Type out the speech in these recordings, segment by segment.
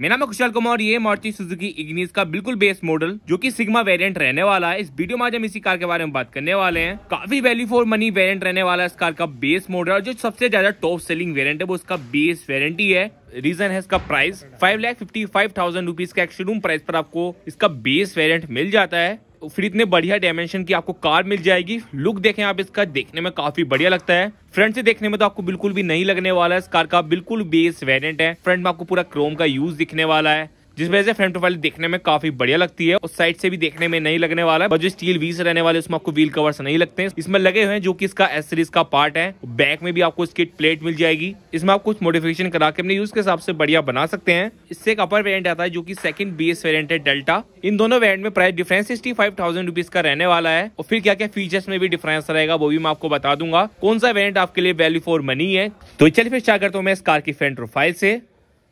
मेरा नाम कुशाल कुमार ये मारुति सुजुकी इग्निस का बिल्कुल बेस मॉडल जो कि सिग्मा वेरिएंट रहने वाला है इस वीडियो में आज हम इसी कार के बारे में बात करने वाले हैं काफी वैल्यू फॉर मनी वेरिएंट रहने वाला है इस कार का बेस मॉडल और जो सबसे ज्यादा टॉप सेलिंग वेरिएंट है वो इसका बेस वेरिएंट ही है रीजन है इसका price five lakh fifty five thousand rupees का एक प्राइस पर आपको इसका बेस वेरियंट मिल जाता है फिर इतने बढ़िया डायमेंशन की आपको कार मिल जाएगी लुक देखें आप इसका देखने में काफी बढ़िया लगता है फ्रंट से देखने में तो आपको बिल्कुल भी नहीं लगने वाला है इस कार का बिल्कुल बेस वेरिएंट है फ्रंट में आपको पूरा क्रोम का यूज दिखने वाला है जिस वजह से फ्रंट प्रोफाइल तो देखने में काफी बढ़िया लगती है उस साइड से भी देखने में नहीं लगने वाला है और जो स्टील व्हील्स रहने वाले उसमें आपको व्हील कवर्स नहीं लगते हैं इसमें लगे हुए हैं जो कि इसका एस सीरीज का पार्ट है बैक में भी आपको इसकी प्लेट मिल जाएगी इसमें आप कुछ मोडिफिकेशन करा के अपने यूज के हिसाब से बढ़िया बना सकते हैं इससे एक अपर वेरियंट आता है जो की सेकंड बी वेरियंट है डेल्टा इन दोनों वेरियंट में price difference sixty five thousand rupees का रहने वाला है और फिर क्या क्या फीचर्स में भी डिफरेंस रहेगा वो भी मैं आपको बता दूंगा कौन सा वेरियंट आपके लिए वैल्यू फॉर मनी है तो चलिए फिर चार करता हूँ मैं इस कार की फ्रंट प्रोफाइल से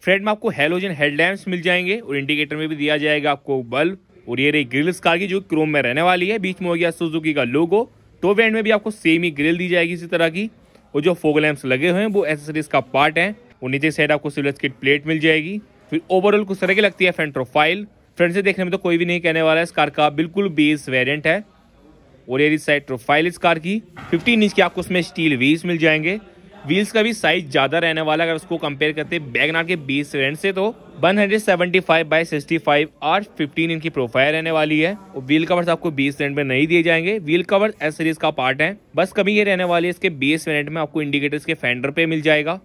फ्रंट में आपको हेलोजन हेडलैम्प्स मिल जाएंगे और इंडिकेटर में भी दिया जाएगा आपको बल्ब और ये रही ग्रिल्स कार की जो क्रोम में रहने वाली है बीच में हो गया सुजुकी का लोगो तो वैंड में भी आपको सेम ही ग्रिल दी जाएगी इसी तरह की और जो फोग लैम्प्स लगे हुए हैं वो एसेसरीज का पार्ट है और नीचे साइड आपको सिविल स्किट प्लेट मिल जाएगी फिर ओवरऑल कुछ तरह की लगती है फ्रंट प्रोफाइल फ्रंट से देखने में तो कोई भी नहीं कहने वाला है इस कार का बिल्कुल बेस वेरियंट है और ये साइड प्रोफाइल इस कार की फिफ्टीन इंच की आपको उसमें स्टील व्हील्स मिल जाएंगे व्हील्स का भी साइज ज़्यादा रहने वाला अगर उसको कंपेयर करते हैं बैगनार के बीस रेंट से तो 175 सिक्सटी फाइव आर फिफ्टीन इनकी प्रोफाइल रहने वाली है और व्हील कवर्स आपको बीस रेंट में नहीं दिए जाएंगे व्हील कवर एस सीरीज का पार्ट है बस कभी ये रहने वाली है इसके बीस रेंट में आपको इंडिकेटर्स के फेंडर पे मिल जाएगा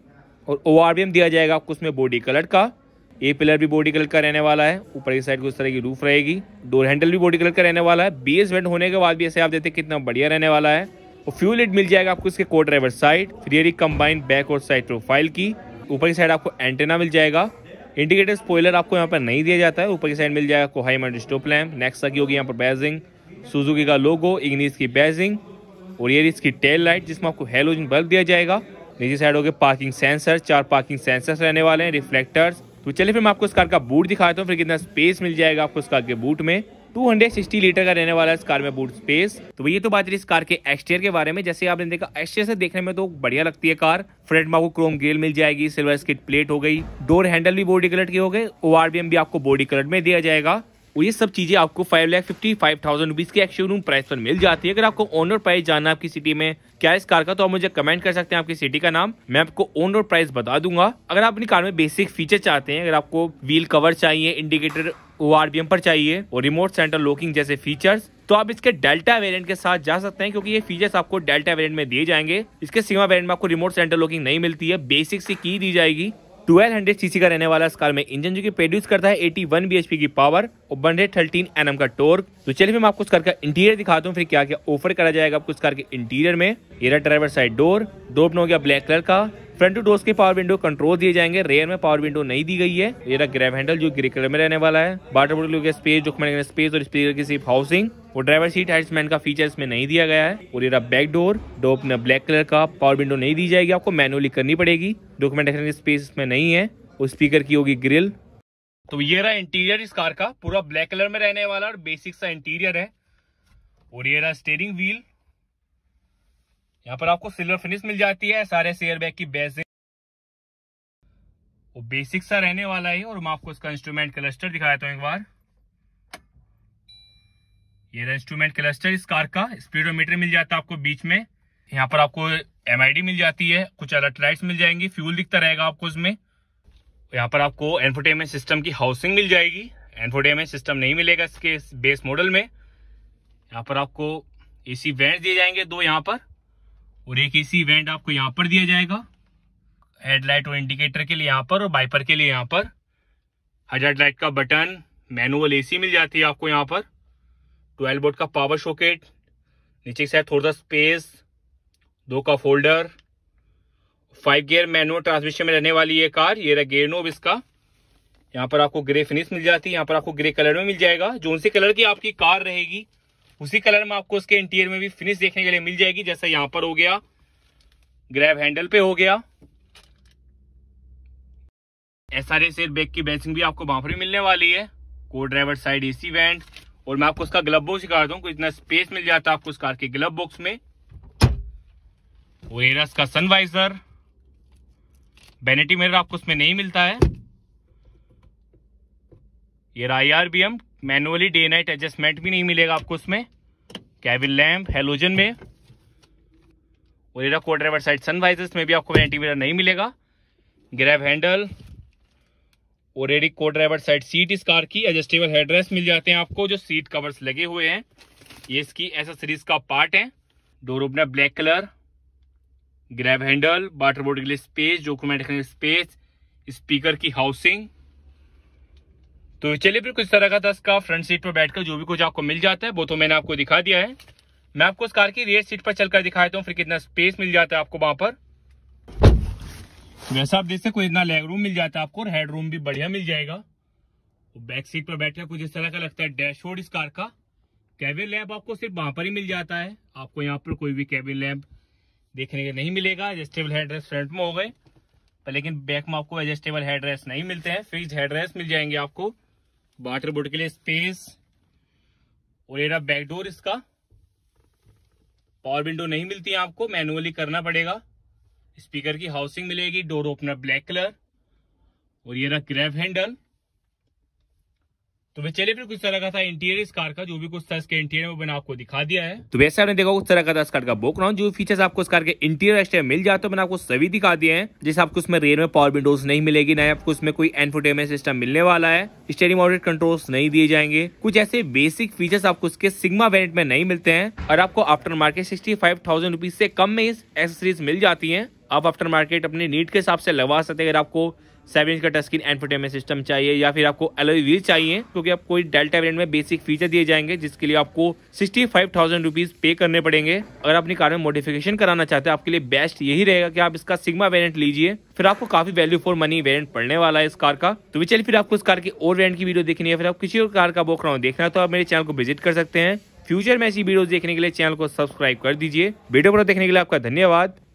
और ओ दिया जाएगा आपको उसमें बॉडी कलर का ए पिलर भी बॉडी कलर का रहने वाला है ऊपर की साइड को इस तरह की रूफ रहेगी डोर हैंडल भी बॉडी कलर का रहने वाला है बेस वेंट होने के बाद भी ऐसे आप देते कितना बढ़िया रहने वाला है और फ्यूल हेड मिल जाएगा आपको इसके को ड्राइवर साइड फ्रियरी कंबाइंड बैक और साइड प्रोफाइल की ऊपर की साइड आपको एंटेना मिल जाएगा इंडिकेटर स्पॉइलर आपको यहाँ पर नहीं दिया जाता है ऊपर की साइड मिल जाएगा high mount stop lamp next की होगी यहाँ पर बैजिंग सुजुकी का लोगो इग्निस की बैजिंग और ये इसकी टेल लाइट जिसमें आपको हेलोजन बल्ब दिया जाएगा नीचे साइड हो गए पार्किंग सेंसर चार पार्किंग सेंसर्स रहने वाले हैं रिफ्लेक्टर्स तो चलिए फिर मैं आपको इस कार का बूट दिखाता हूँ फिर कितना स्पेस मिल जाएगा आपको इस कार के बूट में 260 लीटर का रहने वाला इस कार में बूट स्पेस तो ये तो बात रही इस कार के एक्सटीरियर के बारे में जैसे आपने देखा एक्सटीरियर से देखने में तो बढ़िया लगती है कार फ्रंट में आपको क्रोम ग्रिल मिल जाएगी सिल्वर स्किट प्लेट हो गई डोर हैंडल भी बॉडी कलर के हो गए ओ भी आपको बॉडी कलर में दिया जाएगा और ये सब चीजें आपको five lakh fifty five thousand rupees के एक्शोरूम प्राइस पर मिल जाती है अगर आपको ऑन रोड प्राइस जानना आपकी सिटी में क्या इस कार का तो आप मुझे कमेंट कर सकते हैं आपकी सिटी का नाम मैं आपको ऑन रोड प्राइस बता दूंगा अगर आप अपनी कार में बेसिक फीचर चाहते हैं अगर आपको व्हील कवर चाहिए इंडिकेटर ओ पर चाहिए और रिमोट सेंटर लॉकिंग जैसे फीचर्स तो आप इसके डेल्टा वेरिएंट के साथ जा सकते हैं क्योंकि ये फीचर्स आपको डेल्टा वेरिएंट में दिए जाएंगे इसके सीमा वेरिएंट में आपको रिमोट सेंटर लॉकिंग नहीं मिलती है बेसिक सी की दी जाएगी 1200 सीसी का रहने वाला इस कार में इंजन जो कि प्रोड्यूस करता है 81 बीएचपी की पावर और वन एन एनएम का टोर्क तो चलिए मैं आपको कार का इंटीरियर दिखाता हूँ फिर क्या क्या ऑफर करा जाएगा आपको इस कार के इंटीरियर में एरा ड्राइवर साइड डोर डोर हो गया ब्लैक कलर का फ्रंट डोर्स के पावर विंडो कंट्रोल दिए जाएंगे रेयर में पावर विंडो नहीं दी गई है ये रहा ग्रैब हैंडल जो ग्रे कलर में रहने वाला है वाटर बोटल का स्पेस जो स्पेस और स्पीकर की सिर्फ हाउसिंग और ड्राइवर सीट हेडमैन का फीचर इसमें नहीं दिया गया है और ये रहा बैक डोर डो अपना ब्लैक कलर का पावर विंडो नहीं दी जाएगी आपको मैनुअली करनी पड़ेगी डॉक्यूमेंट रखने की स्पेस इसमें नहीं है और स्पीकर की होगी ग्रिल तो ये रहा इंटीरियर इस कार का पूरा ब्लैक कलर में रहने वाला और बेसिक सा इंटीरियर है और ये रहा स्टेयरिंग व्हील यहाँ पर आपको सिल्वर फिनिश मिल जाती है सारे शेयर बैग की बेसिक वो बेसिक सा रहने वाला है और मैं आपको इसका इंस्ट्रूमेंट क्लस्टर दिखाया था एक बार ये इंस्ट्रूमेंट क्लस्टर इस कार का स्पीडोमीटर मिल जाता है आपको बीच में यहाँ पर आपको एम मिल जाती है कुछ अलर्ट लाइट्स मिल जाएंगी फ्यूल दिखता रहेगा आपको इसमें यहाँ पर आपको एनफोटेनमेंट सिस्टम की हाउसिंग मिल जाएगी एनफोटेनमेंट सिस्टम नहीं मिलेगा इसके बेस मॉडल में यहाँ पर आपको एसी वेंट्स दिए जाएंगे दो यहाँ पर और एक एसी वेंट आपको यहाँ पर दिया जाएगा हेडलाइट और इंडिकेटर के लिए यहाँ पर और बाइपर के लिए यहाँ पर हजार लाइट का बटन मैनुअल एसी मिल जाती है आपको यहाँ पर ट्वेल्व बोर्ड का पावर शोकेट नीचे से थोड़ा सा स्पेस दो का फोल्डर फाइव गियर मैनुअल ट्रांसमिशन में रहने वाली ये कार ये रहा गेयर नोब इसका यहाँ पर आपको ग्रे फिनिश मिल जाती है यहाँ पर आपको ग्रे कलर में मिल जाएगा जो उनसे कलर की आपकी कार रहेगी उसी कलर में आपको उसके इंटीरियर में भी फिनिश देखने के लिए मिल जाएगी जैसे यहां पर हो गया ग्रैब हैंडल पे हो गया एस आर एस बैग की बेसिंग भी आपको वहां पर भी मिलने वाली है को ड्राइवर साइड एसी वैंड और मैं आपको उसका ग्लब बॉक्स दिखा देता हूँ इतना स्पेस मिल जाता है आपको उस कार के ग्लब बॉक्स में ओएरस का सनवाइजर बेनेटी मिरर आपको उसमें नहीं मिलता है ये बी एम मैनुअली डे नाइट एडजस्टमेंट भी नहीं मिलेगा आपको उसमें कैबिन लैम्प हेलोजन में और को ड्राइवर साइड सनवाइजर्स में भी आपको वेंटी मिरर नहीं मिलेगा ग्रैब हैंडल और एडिक को ड्राइवर साइड सीट इस कार की एडजस्टेबल हेडरेस्ट मिल जाते हैं आपको जो सीट कवर्स लगे हुए हैं ये इसकी एसेसरीज का पार्ट है door opener black colour grab handle water बोर्ड के लिए स्पेस डॉक्यूमेंट के लिए स्पेस स्पीकर की हाउसिंग तो चलिए फिर कुछ तरह का था इसका फ्रंट सीट पर बैठकर जो भी कुछ आपको मिल जाता है वो तो मैंने आपको दिखा दिया है मैं आपको इस कार की रेयर सीट पर चलकर दिखाता हूँ फिर कितना स्पेस मिल जाता है आपको वहां पर वैसा आप देख सकते इतना लेग रूम मिल जाता है आपको और हेड रूम भी बढ़िया मिल जाएगा बैक सीट पर बैठकर कुछ इस तरह का लगता है डैशबोर्ड इस कार का कैबिन लैम्प आपको सिर्फ वहां पर ही मिल जाता है आपको यहाँ पर कोई भी कैबिन लैम्प देखने के नहीं मिलेगा एडजस्टेबल हेडरेस्ट फ्रंट में हो गए पर लेकिन बैक में आपको एडजस्टेबल हेडरेस्ट नहीं मिलते हैं फिक्स हेडरेस्ट मिल जाएंगे आपको वाटर बोर्ड के लिए स्पेस और ये रहा बैकडोर इसका पावर विंडो नहीं मिलती है आपको मैनुअली करना पड़ेगा स्पीकर की हाउसिंग मिलेगी डोर ओपनर ब्लैक कलर और ये रहा ग्रैप हैंडल तो वे चले फिर कुछ तरह का था इंटीरियर इस कार का जो भी कुछ था इसके इंटीरियर में मैंने आपको दिखा दिया है तो वैसे आपने देखा उस तरह का था इस कार का बोक जो फीचर्स आपको इस कार के इंटीरियर एक्स्ट्रा मिल जाते तो हैं मैंने आपको सभी दिखा दिए हैं जैसे आपको उसमें रेल में पावर विंडोज नहीं मिलेगी ना आपको उसमें कोई एनफोटेमेंट सिस्टम मिलने वाला है स्टेरिंग माउंटेड कंट्रोल्स नहीं दिए जाएंगे कुछ ऐसे बेसिक फीचर्स आपको उसके सिग्मा वेरियंट में नहीं मिलते हैं और आपको आफ्टर मार्केट सिक्सटी फाइव से कम में इस एक्सेसरीज मिल जाती है आप आफ्टर मार्केट अपने नीड के हिसाब से लगवा सकते हैं अगर आपको सेवन इंच का टच स्क्रीन एंड सिस्टम चाहिए या फिर आपको एलोई व्हील चाहिए क्योंकि आपको डेल्टा वेरियंट में बेसिक फीचर दिए जाएंगे जिसके लिए आपको सिक्सटी फाइव थाउजेंड रुपीज पे करने पड़ेंगे अगर अपनी कार में मॉडिफिकेशन कराना चाहते हैं आपके लिए बेस्ट यही रहेगा कि आप इसका सिग्मा वेरियंट लीजिए फिर आपको काफी वैल्यू फॉर मनी वेरियंट पड़ने वाला है इस कार का तो चलिए फिर आपको इस कार की और वेरियंट की वीडियो देखनी है फिर आप किसी और कार का बोक रहा देखना तो आप मेरे चैनल को विजिट कर सकते हैं फ्यूचर में ऐसी वीडियो देखने के लिए चैनल को सब्सक्राइब कर दीजिए वीडियो को देखने के लिए आपका धन्यवाद